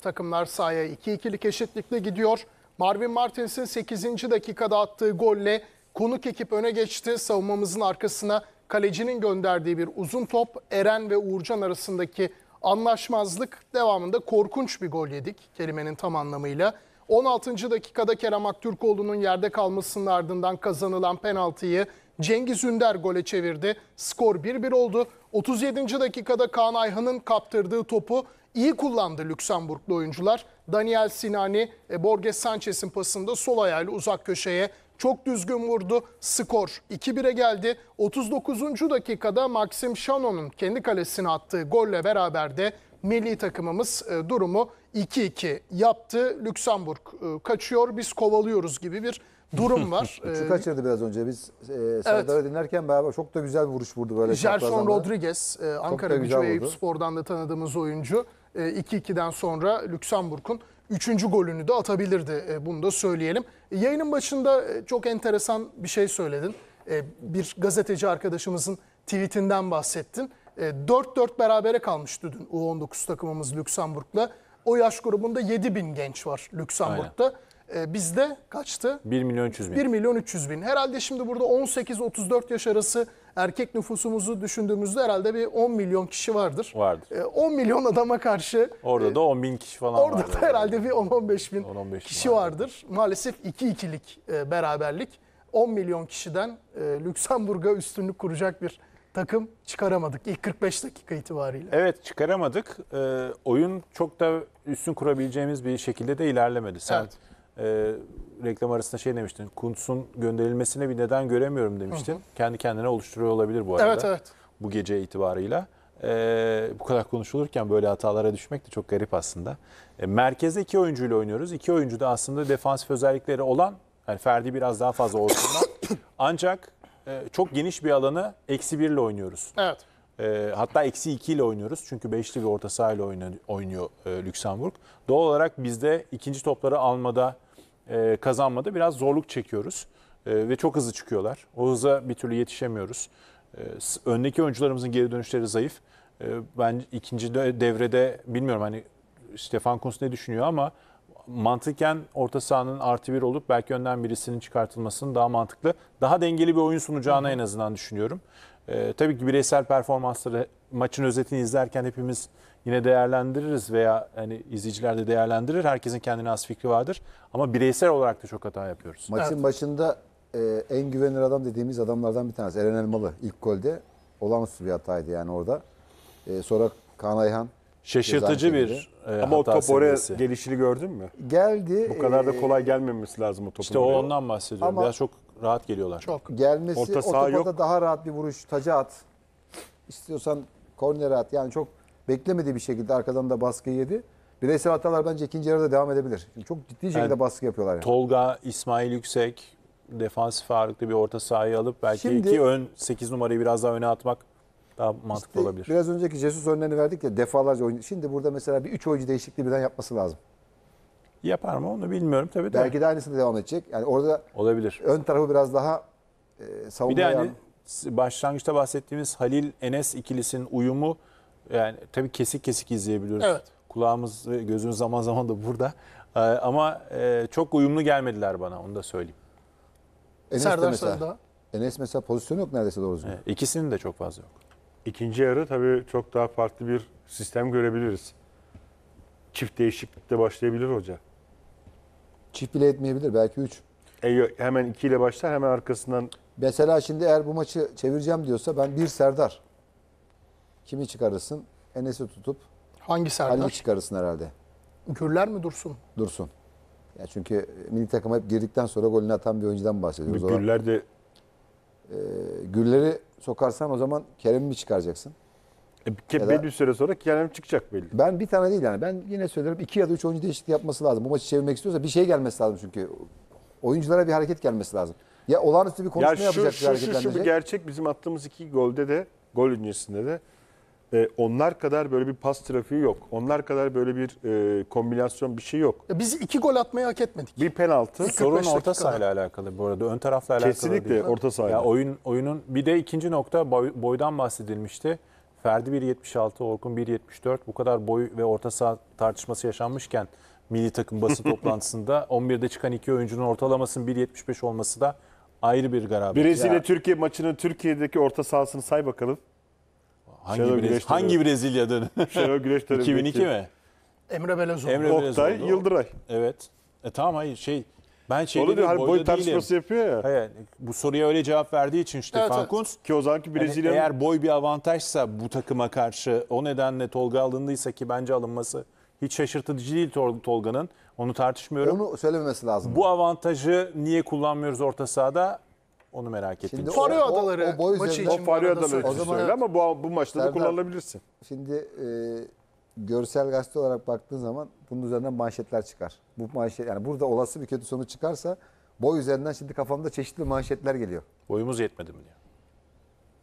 Takımlar sahaya 2-2'lik eşitlikle gidiyor. Marvin Martins'in 8. dakikada attığı golle konuk ekip öne geçti. Savunmamızın arkasına kalecinin gönderdiği bir uzun top Eren ve Uğurcan arasındaki anlaşmazlık devamında korkunç bir gol yedik kelimenin tam anlamıyla. 16. dakikada Kerem Aktürkoğlu'nun yerde kalmasının ardından kazanılan penaltıyı Cengiz Ünder gole çevirdi. Skor 1-1 oldu. 37. dakikada Kaan Ayhan'ın kaptırdığı topu iyi kullandı Lüksemburglu oyuncular. Daniel Sinani, e, Borges Sanchez'in pasında sol ayağıyla uzak köşeye çok düzgün vurdu. Skor 2-1'e geldi. 39. dakikada Maxim Şanon'un kendi kalesine attığı golle beraber de milli takımımız e, durumu 2-2 yaptı. Lüksemburg e, kaçıyor, biz kovalıyoruz gibi bir durum var. Üçü kaçırdı biraz önce. Biz e, Serdar'ı evet. dinlerken beraber çok da güzel vuruş vurdu böyle. Gerson Rodriguez, e, Ankara Gücü ve Eyüp Spor'dan da tanıdığımız oyuncu. E, 2-2'den sonra Lüksemburg'un üçüncü golünü de atabilirdi. E, bunu da söyleyelim. E, yayının başında e, çok enteresan bir şey söyledin. E, bir gazeteci arkadaşımızın tweetinden bahsettin. E, 4-4 berabere kalmıştı dün U19 takımımız Lüksemburg'la. O yaş grubunda 7 bin genç var Lüksemburg'da. Aynen. E, bizde kaçtı? 1 milyon 300 bin. 1 milyon 300 bin. Herhalde şimdi burada 18-34 yaş arası erkek nüfusumuzu düşündüğümüzde herhalde bir 10 milyon kişi vardır. Vardır. E, ee, 10 milyon adama karşı. Orada e, da 10 bin kişi falan orada vardır. Orada da herhalde bir 10-15 bin 10 -15 kişi vardır. vardır. Maalesef 2-2'lik e, beraberlik. 10 milyon kişiden e, Lüksemburg'a üstünlük kuracak bir takım çıkaramadık ilk 45 dakika itibariyle. Evet çıkaramadık. E, oyun çok da üstün kurabileceğimiz bir şekilde de ilerlemedi. Sen evet e, reklam arasında şey demiştin. Kuntz'un gönderilmesine bir neden göremiyorum demiştin. Hı hı. Kendi kendine oluşturuyor olabilir bu arada. Evet evet. Bu gece itibarıyla. E, bu kadar konuşulurken böyle hatalara düşmek de çok garip aslında. E, ee, merkezde iki oyuncuyla oynuyoruz. İki oyuncu da aslında defansif özellikleri olan, yani Ferdi biraz daha fazla olsunlar. Ancak e, çok geniş bir alanı eksi bir ile oynuyoruz. Evet. E, hatta eksi iki ile oynuyoruz. Çünkü beşli bir orta saha ile oynuyor, oynuyor e, Lüksemburg. Doğal olarak bizde ikinci topları almada e, kazanmada biraz zorluk çekiyoruz. E, ve çok hızlı çıkıyorlar. O hıza bir türlü yetişemiyoruz. E, öndeki oyuncularımızın geri dönüşleri zayıf. E, ben ikinci devrede bilmiyorum hani Stefan Kunz ne düşünüyor ama mantıken orta sahanın artı bir olup belki önden birisinin çıkartılmasının daha mantıklı, daha dengeli bir oyun sunacağını en azından düşünüyorum. Ee, tabii ki bireysel performansları maçın özetini izlerken hepimiz yine değerlendiririz veya hani izleyiciler de değerlendirir. Herkesin kendine az fikri vardır. Ama bireysel olarak da çok hata yapıyoruz. Maçın Evet. başında e, en güvenilir adam dediğimiz adamlardan bir tanesi. Eren Elmalı ilk golde olağanüstü bir hataydı yani orada. E, sonra Kaan Ayhan Şaşırtıcı bir e, Ama o hata top oraya gelişini gördün mü? geldi. Bu kadar da e, kolay gelmemesi lazım o topun. İşte o oraya. ondan bahsediyorum. Ama- Biraz çok rahat geliyorlar. Çok. gelmesi Orta o topa da daha rahat bir vuruş taca at. İstiyorsan kornere at. Yani çok Beklemediği bir şekilde arkadan da baskı yedi. Bireysel hatalar bence ikinci yarıda devam edebilir. Çünkü çok ciddi şekilde baskı yapıyorlar. Yani. Tolga, İsmail Yüksek defansif ağırlıklı bir orta sahayı alıp belki Şimdi, iki ön 8 numarayı biraz daha öne atmak daha mantıklı işte olabilir. Biraz önceki Jesus örneğini verdik ya defalarca oyun. Şimdi burada mesela bir 3 oyuncu değişikliği birden yapması lazım. Yapar mı onu bilmiyorum tabii. Belki de, de aynısını devam edecek. Yani orada olabilir. Ön tarafı biraz daha e, savunmaya... Bir de hani başlangıçta bahsettiğimiz Halil Enes ikilisinin uyumu yani tabii kesik kesik izleyebiliyoruz. Evet. Kulağımız, gözümüz zaman zaman da burada. Ee, ama e, çok uyumlu gelmediler bana onu da söyleyeyim. Enes de Serdar mesela, Sarıdağ. Enes mesela pozisyon yok neredeyse doğru düzgün. Evet, İkisinin de çok fazla yok. İkinci yarı tabii çok daha farklı bir sistem görebiliriz. Çift değişiklikle başlayabilir hoca. Çift bile etmeyebilir belki 3. E, yo- hemen ikiyle başlar hemen arkasından Mesela şimdi eğer bu maçı çevireceğim diyorsa ben bir Serdar. Kimi çıkarırsın? Enes'i tutup hangi serdar Serdar? çıkarırsın herhalde. Gürler mi dursun? Dursun. Ya çünkü milli takıma hep girdikten sonra golünü atan bir oyuncudan bahsediyoruz. O zaman, Güller de e, Gülleri sokarsan o zaman Kerem'i mi çıkaracaksın? e, ke- Ya da- bir süre sonra Kerem çıkacak belli. Ben bir tane değil yani. Ben yine söylerim iki ya da üç oyuncu değişikliği yapması lazım. Bu maçı çevirmek istiyorsa bir şey gelmesi lazım çünkü. Oyunculara bir hareket gelmesi lazım. Ya olağanüstü bir konuşma Ya şu, yapacak şu, şu, şu bir gerçek bizim attığımız iki golde de gol öncesinde de e, onlar kadar böyle bir pas trafiği yok. Onlar kadar böyle bir e, kombinasyon bir şey yok. Ya Biz iki gol atmayı hak etmedik. Bir penaltı. Bir- Sorun orta dakikada. sahayla alakalı bu arada. Ön tarafla alakalı kesinlikle değil. orta sahada. Ya oyun oyunun bir de ikinci nokta boy- boydan bahsedilmişti. Ferdi 1.76, Orkun 1.74 bu kadar boy ve orta saha tartışması yaşanmışken milli takım basın toplantısında 11'de çıkan iki oyuncunun ortalamasının 1.75 olması da ayrı bir garabet. Brezilya Türkiye maçının Türkiye'deki orta sahasını say bakalım. Hangi, Şenol Brez, hangi Brezilya'da? Şenol Güneş dönemi. 2002 mi? Emre Belezoğlu. Emre Oktay Belezoğlu. Yıldıray. Evet. E tamam hayır şey ben şey Onu diyor hani boy tartışması yapıyor ya. Hayır, bu soruya öyle cevap verdiği için işte. evet, evet. Ki o zamanki Brezilya... Yani eğer boy bir avantajsa bu takıma karşı o nedenle Tolga alındıysa ki bence alınması hiç şaşırtıcı değil Tolga'nın. Onu tartışmıyorum. Onu söylememesi lazım. Bu avantajı niye kullanmıyoruz orta sahada? Onu merak ettim. Şimdi Faroe o- Adaları o boy maçı için O Faryo bana da Adaları için O ama bu, bu maçta da kullanılabilirsin. Şimdi e, görsel gazete olarak baktığın zaman bunun üzerinden manşetler çıkar. Bu manşet yani burada olası bir kötü sonuç çıkarsa boy üzerinden şimdi kafamda çeşitli manşetler geliyor. Boyumuz yetmedi mi diyor.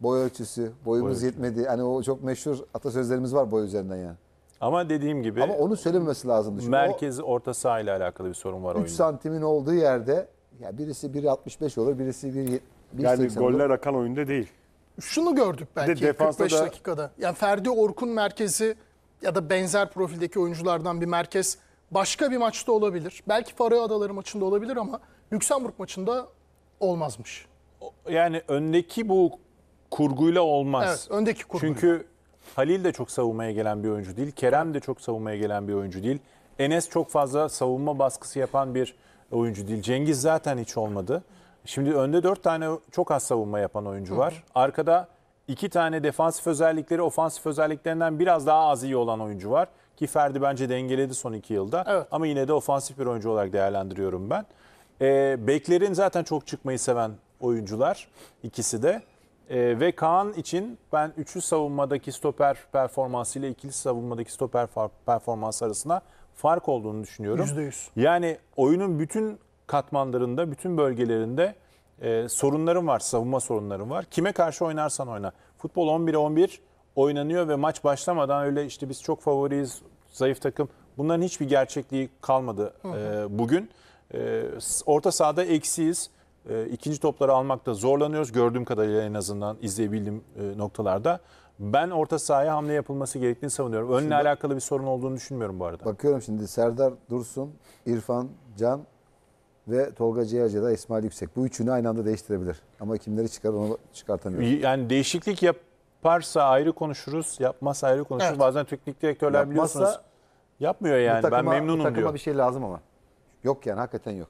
Boy ölçüsü, boyumuz ölçüsü. yetmedi. Hani o çok meşhur atasözlerimiz var boy üzerinden yani. Ama dediğim gibi Ama onu söylememesi lazım. merkezi orta saha ile alakalı bir sorun var 3 oyunda. santimin olduğu yerde ya birisi 1.65 olur, birisi 1.70. Yani goller akan oyunda değil. Şunu gördük belki de 45 da... dakikada. Yani Ferdi Orkun merkezi ya da benzer profildeki oyunculardan bir merkez başka bir maçta olabilir. Belki Faroe Adaları maçında olabilir ama Lüksemburg maçında olmazmış. Yani öndeki bu kurguyla olmaz. Evet, öndeki kurguyla. Çünkü Halil de çok savunmaya gelen bir oyuncu değil. Kerem de çok savunmaya gelen bir oyuncu değil. Enes çok fazla savunma baskısı yapan bir oyuncu değil. Cengiz zaten hiç olmadı. Şimdi önde 4 tane çok az savunma yapan oyuncu var. Arkada 2 tane defansif özellikleri ofansif özelliklerinden biraz daha az iyi olan oyuncu var. Ki Ferdi bence dengeledi son 2 yılda. Evet. Ama yine de ofansif bir oyuncu olarak değerlendiriyorum ben. Ee, beklerin zaten çok çıkmayı seven oyuncular ikisi de. E, ve Kaan için ben üçlü savunmadaki stoper performansı ile ikili savunmadaki stoper performans arasında fark olduğunu düşünüyorum. %100. Yani oyunun bütün katmanlarında, bütün bölgelerinde e, sorunların var, savunma sorunların var. Kime karşı oynarsan oyna. Futbol 11'e 11 oynanıyor ve maç başlamadan öyle işte biz çok favoriyiz, zayıf takım. Bunların hiçbir gerçekliği kalmadı E, bugün. E, orta sahada eksiyiz. E, ikinci topları almakta zorlanıyoruz. Gördüğüm kadarıyla en azından izleyebildiğim e, noktalarda. Ben orta sahaya hamle yapılması gerektiğini savunuyorum. Önle şimdi, alakalı bir sorun olduğunu düşünmüyorum bu arada. Bakıyorum şimdi Serdar Dursun, İrfan, Can ve Tolga Cihacı da İsmail Yüksek. Bu üçünü aynı anda değiştirebilir. Ama kimleri çıkar onu çıkartamıyor. Yani değişiklik yaparsa ayrı konuşuruz, yapmazsa ayrı konuşuruz. Evet. Bazen teknik direktörler yapmazsa, biliyorsunuz yapmıyor yani. takıma, ben memnunum bu takıma diyor. bir şey lazım ama. Yok yani hakikaten yok.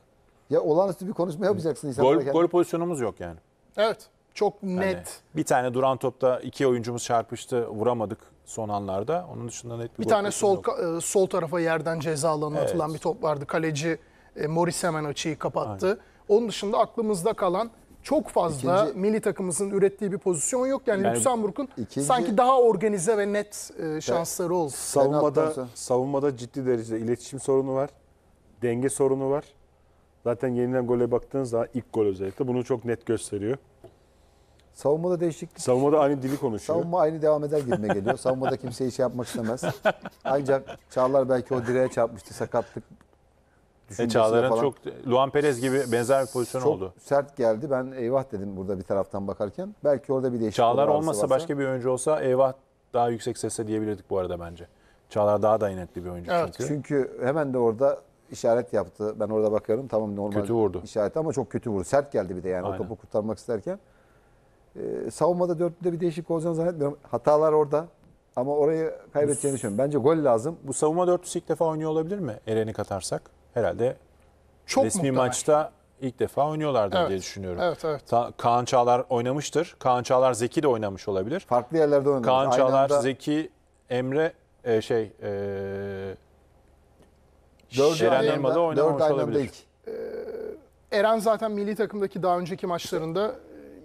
Ya olağanüstü bir konuşma yapacaksın insanlara. Gol, gol pozisyonumuz yok yani. Evet. Çok hani net. Yani bir tane duran topta iki oyuncumuz çarpıştı, vuramadık son anlarda. Onun dışında net bir, bir gol tane sol yok. E, sol tarafa yerden ceza alanına evet. atılan bir top vardı. Kaleci e, Morris hemen açıyı kapattı. Aynen. Onun dışında aklımızda kalan çok fazla ikinci, milli takımımızın ürettiği bir pozisyon yok. Yani, yani Lüksemburg'un sanki daha organize ve net e, şansları oldu. Savunmada savunmada ciddi derecede iletişim sorunu var. Denge sorunu var. Zaten yenilen gole baktığınız zaman ilk gol özellikle bunu çok net gösteriyor. Savunmada değişiklik. Savunmada aynı dili konuşuyor. Savunma aynı devam eder gibime geliyor. Savunmada kimse iş şey yapmak istemez. Ancak Çağlar belki o direğe çarpmıştı sakatlık. E, Çağlar'ın falan. çok Luan Perez gibi benzer bir pozisyon Çok oldu. sert geldi. Ben eyvah dedim burada bir taraftan bakarken. Belki orada bir değişiklik Çağlar olmasa varsa. başka bir oyuncu olsa eyvah daha yüksek sesle diyebilirdik bu arada bence. Çağlar daha da dayanıklı bir oyuncu Evet. çünkü. Çünkü hemen de orada işaret yaptı. Ben orada bakıyorum tamam normal kötü vurdu. işaret ama çok kötü vurdu. Sert geldi bir de yani Aynen. o topu kurtarmak isterken. Ee, savunmada dörtlüde bir değişik olacağını zannetmiyorum. Hatalar orada ama orayı kaybedeceğini düşünüyorum. Bence gol lazım. Bu savunma dörtlüsü ilk defa oynuyor olabilir mi? Eren'i katarsak herhalde çok resmi muhtemel. maçta ilk defa oynuyorlardı evet. diye düşünüyorum. Evet, evet. Ta- Kaan Çağlar oynamıştır. Kaan Çağlar Zeki de oynamış olabilir. Farklı yerlerde oynadı. Kaan Çağlar, anda... Zeki, Emre e, şey e, Dördü Eren aynı Elmalı anda- oynamış dört olabilir. ilk. Ee, Eren zaten milli takımdaki daha önceki maçlarında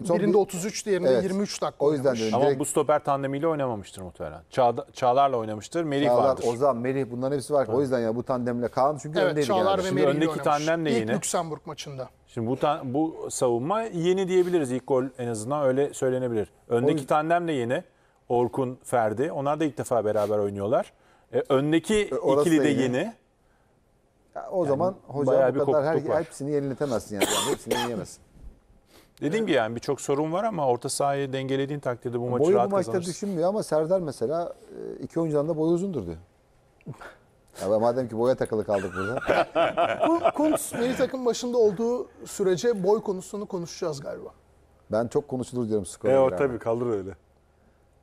Son birinde bir- 33 diğerinde Evet. 23 dakika O yüzden oynamış. Ama Direkt bu stoper tandemiyle oynamamıştır muhtemelen. Çağda- Çağlar'la oynamıştır. Melih Çağlar, vardır. Ozan, Melih bunların hepsi var. O yüzden ya bu tandemle Kaan çünkü Evet öndeydi Çağlar genelde. ve Şimdi öndeki oynamış. tandem de İlk yine. Lüksemburg maçında. Şimdi bu bu savunma yeni diyebiliriz. İlk gol en azından öyle söylenebilir. Öndeki tandem de yeni. Orkun, Ferdi. Onlar da ilk defa beraber oynuyorlar. E, öndeki e, orası ikili de yeni. yeni. Ya o yani zaman hoca bu kadar her, var. hepsini yeniletemezsin yani. yani hepsini yenileyemezsin. Dediğim gibi yani birçok sorun var ama orta sahayı dengelediğin takdirde bu maçı boyu rahat Boyu bu maçta düşünmüyor ama Serdar mesela e, iki oyuncudan da boyu uzundur diyor. Ya madem ki boya takılı kaldık burada. Bu Kuntz milli takım başında olduğu sürece boy konusunu konuşacağız galiba. Ben çok konuşulur diyorum skora. E o beraber. tabii kalır öyle.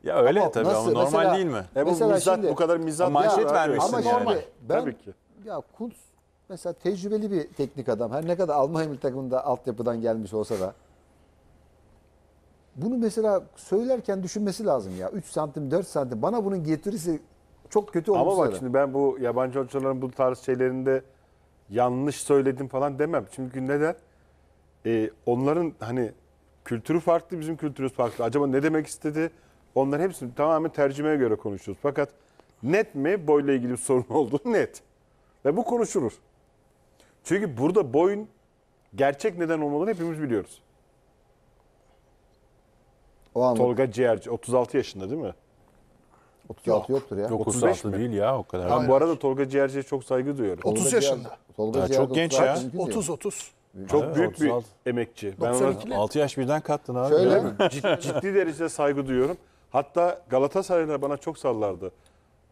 Ya öyle ama tabii nasıl, ama normal mesela, değil mi? E bu mizat şimdi, bu kadar mizat. Manşet vermişsin ama yani. Normal. Ben, tabii ki. Ya Kuntz mesela tecrübeli bir teknik adam. Her ne kadar Almanya milli takımında altyapıdan gelmiş olsa da bunu mesela söylerken düşünmesi lazım ya. 3 santim 4 santim bana bunun getirisi çok kötü olur. Ama bak şimdi ben bu yabancı hocaların bu tarz şeylerinde yanlış söyledim falan demem. Çünkü neden? Ee, onların hani kültürü farklı bizim kültürümüz farklı. Acaba ne demek istedi? onlar hepsini tamamen tercümeye göre konuşuyoruz. Fakat net mi boyla ilgili bir sorun oldu net. Ve bu konuşulur. Çünkü burada Boy'un gerçek neden olmadığını hepimiz biliyoruz. O Tolga Ciğerci 36 yaşında değil mi? 36 yoktur ya. 35 mi? değil ya o kadar. Ben bu arada Tolga Ciğerci'ye çok saygı duyuyorum. 30 Ciğer- yaşında. Tolga Ya çok genç ya. 30 30. Çok Evet, büyük bir emekçi. Ben ona 6 yaş birden kattın abi. Şöyle mi? cid- ciddi derecede saygı duyuyorum. Hatta Galatasaray'la bana çok sallardı.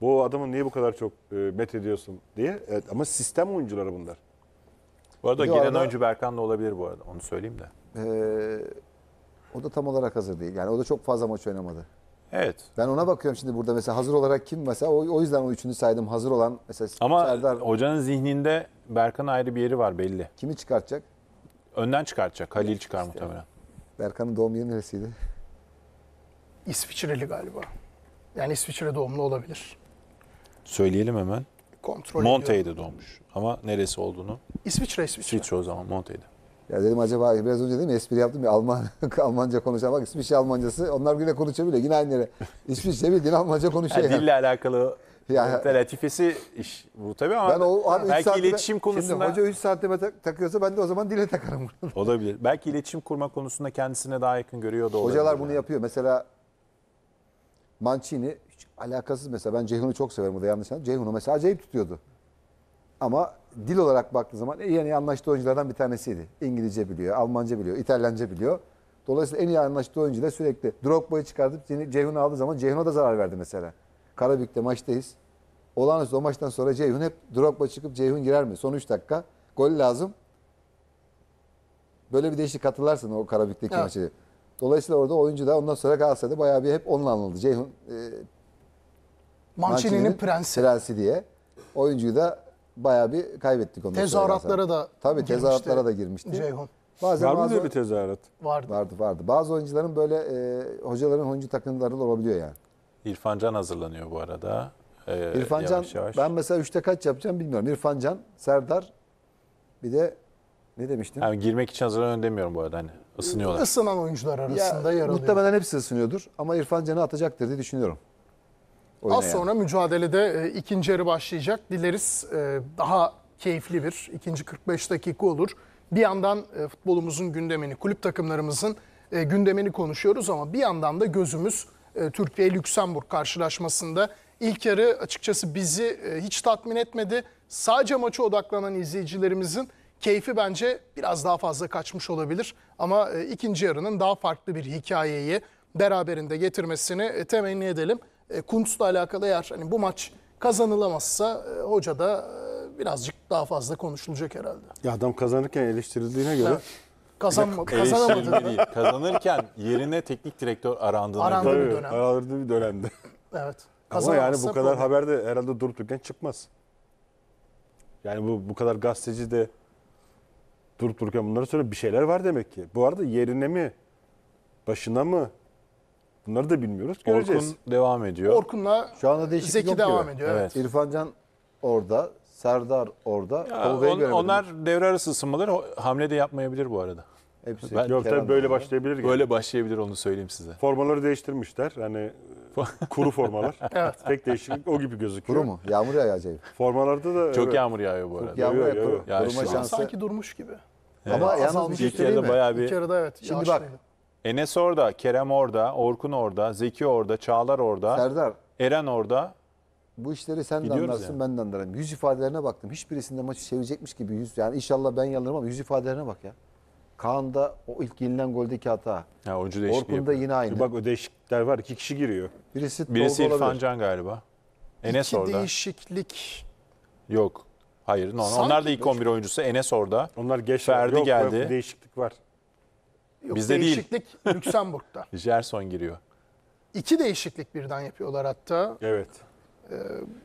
Bu adamı niye bu kadar çok e, met ediyorsun diye. Evet, ama sistem oyuncuları bunlar. Bu arada gelen arada- oyuncu Berkan da olabilir bu arada. Onu söyleyeyim de. Ee, o da tam olarak hazır değil. Yani o da çok fazla maç oynamadı. Evet. Ben ona bakıyorum şimdi burada mesela hazır olarak kim mesela o, o yüzden o üçünü saydım hazır olan mesela Ama Serdar hocanın zihninde Berkan ayrı bir yeri var belli. kimi çıkartacak? Önden çıkartacak. Halil çıkar muhtemelen. Berkan'ın doğum yeri neresiydi? İsviçreli galiba. Yani İsviçre doğumlu olabilir. Söyleyelim hemen kontrol Montey'de doğmuş ama neresi olduğunu. İsviçre, İsviçre. İsviçre o zaman Monte'de. Ya dedim acaba biraz önce dedim mi espri yaptım bir Alman, Almanca konuşan bak İsviçre Almancası onlar yine konuşabiliyor yine aynı yere. İsviçre bildiğin Almanca konuşuyor. Yani dille alakalı yani, latifesi iş bu tabii ama ben o, abi belki saatime, iletişim konusunda... Şimdi hoca 3 saatime tak, takıyorsa ben de o zaman dile takarım. Olabilir. Belki iletişim kurma konusunda kendisine daha yakın görüyor da olabilir. Hocalar bunu yani. yapıyor. Mesela Mancini hiç alakasız mesela ben Ceyhun'u çok severim o da yanlış anladım. Ceyhun'u mesela acayip tutuyordu. Ama dil olarak baktığı zaman en iyi anlaştığı oyunculardan bir tanesiydi. İngilizce biliyor, Almanca biliyor, İtalyanca biliyor. Dolayısıyla en iyi anlaştığı oyuncu da sürekli Drogba'yı çıkartıp Ceyhun'u aldığı zaman Ceyhun'a da zarar verdi mesela. Karabük'te maçtayız. Olağanüstü o maçtan sonra Ceyhun hep Drogba çıkıp Ceyhun girer mi? Son 3 dakika. Gol lazım. Böyle bir değişik katılarsın o Karabük'teki evet. maçı. Dolayısıyla orada oyuncu da ondan sonra Galatasaray'da bayağı bir hep onunla anıldı. Ceyhun e, Mancini'nin prensi. prensi diye. Oyuncuyu da bayağı bir kaybettik ondan Tezahüratlara da Tabii girmişti. tezahüratlara da girmişti. Ceyhun. Bazen Var mı bir tezahürat? vardı. vardı vardı. Bazı oyuncuların böyle e, hocaların oyuncu takımları da olabiliyor yani. İrfan Can hazırlanıyor bu arada. Ee, İrfan Can yavaş yavaş. ben mesela üçte kaç yapacağım bilmiyorum. İrfan Can, Serdar bir de ne demiştin? Yani girmek için hazırlanıyor demiyorum bu arada hani. Isınıyorlar. Isınan oyuncular arasında ya, yer alıyor. Muhtemelen hepsi ısınıyordur ama İrfan Can'ı atacaktır diye düşünüyorum. Az yani. sonra mücadelede e, ikinci yarı başlayacak. Dileriz e, daha keyifli bir ikinci 45 dakika olur. Bir yandan e, futbolumuzun gündemini, kulüp takımlarımızın e, gündemini konuşuyoruz ama bir yandan da gözümüz e, Türkiye-Lüksemburg karşılaşmasında. İlk yarı açıkçası bizi e, hiç tatmin etmedi. Sadece maça odaklanan izleyicilerimizin keyfi bence biraz daha fazla kaçmış olabilir. Ama e, ikinci yarının daha farklı bir hikayeyi beraberinde getirmesini e, temenni edelim. E, Kuntz'la alakalı eğer hani bu maç kazanılamazsa e, hoca da e, birazcık daha fazla konuşulacak herhalde. Ya adam kazanırken eleştirildiğine göre evet. Kazanma, kazanamadı. değil. Kazanırken yerine teknik direktör arandığına Arandı bir dönem. Aralarında bir dönemde. Evet. Ama yani bu kadar haberde herhalde durup dururken çıkmaz. Yani bu bu kadar gazeteci de durup dururken bunları söyle bir şeyler var demek ki. Bu arada yerine mi, başına mı bunları da bilmiyoruz. Göreceğiz. Orkun devam ediyor. Orkun'la Şu anda değişiklik Zeki yok devam ediyor. Evet. İrfan Can orada, Serdar orada. Ya, on, Onlar devre arası ısınmaları hamle de yapmayabilir bu arada. Hepsi. Ben Yok tabii böyle başlayabilir. gibi. Böyle başlayabilir onu söyleyeyim size. Formaları değiştirmişler. Hani kuru formalar. evet. Tek değişiklik o gibi gözüküyor. Kuru mu? Yağmur yağıyor acayip. Formalarda da Çok evet. yağmur yağıyor bu arada. Çok yağmur yağıyor. Ya Durma şansı. Sanki durmuş gibi. Evet. Ama evet. yalnız bir şey söyleyeyim mi? Bayağı bir... İlk yarıda evet. Şimdi bak. Enes orada, Kerem orada, Orkun orada, Zeki orada, Çağlar orada. Serdar. Eren orada. Bu işleri sen Gidiyoruz de anlarsın yani. ben de anlarım. Yüz ifadelerine baktım. Hiçbirisinde maçı sevecekmiş gibi yüz. Yani inşallah ben yanılırım ama yüz ifadelerine bak ya. Kaan'da o ilk yenilen goldeki hata. Ha, oyuncu Orkun'da yine aynı. bak o değişiklikler var. İki kişi giriyor. Birisi, Birisi Tolga İrfan olabilir. Can galiba. Enes İki orada. değişiklik Yok. Hayır. no, onlar da ilk 11 oyuncusu. Enes orada. Onlar geç Ferdi yok, geldi. Yok, değişiklik var. yok, Bizde değil. değişiklik Lüksemburg'da. Gerson giriyor. İki değişiklik birden yapıyorlar hatta. Evet. Ee,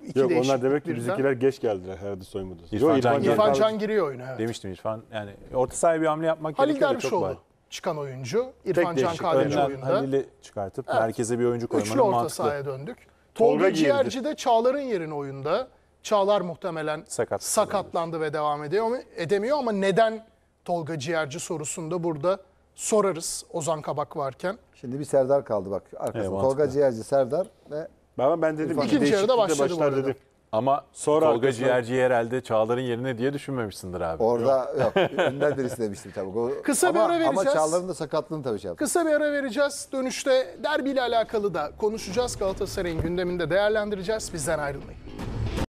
iki Yok onlar demek ki bizimkiler geç geldiler herhalde soymadı. İrfan, İrfan, İrfan, İrfan Can giriyor oyuna. Evet. Demiştim İrfan. Yani orta sahaya bir hamle yapmak Halil gerekiyor çok var. çıkan oyuncu. İrfan Tek Can kahveci oyunda. Halil'i çıkartıp evet. merkeze bir oyuncu koymanın Üçlü orta mantıklı. sahaya döndük. Tolga, Tolga Ciğerci de Çağlar'ın yerine oyunda. Çağlar muhtemelen Sakat sakatlandı ve devam ediyor ama edemiyor ama neden Tolga Ciğerci sorusunda burada sorarız Ozan Kabak varken. Şimdi bir Serdar kaldı bak. Arkasında evet, Tolga Ciğerci, Serdar ve ben, ben dedim İkinci yarıda değişiklikle başladı başlar arada. dedim. Ama Sonra Tolga arkasına- Ciğerci herhalde Çağlar'ın yerine diye düşünmemişsindir abi. Orada yok. Önder birisi demiştim tabii. O- Kısa bir ara vereceğiz Ama Çağlar'ın da sakatlığını tabii şey yaptı. Kısa bir ara vereceğiz. Dönüşte derbiyle alakalı da konuşacağız. Galatasaray'ın gündeminde değerlendireceğiz. Bizden ayrılmayın.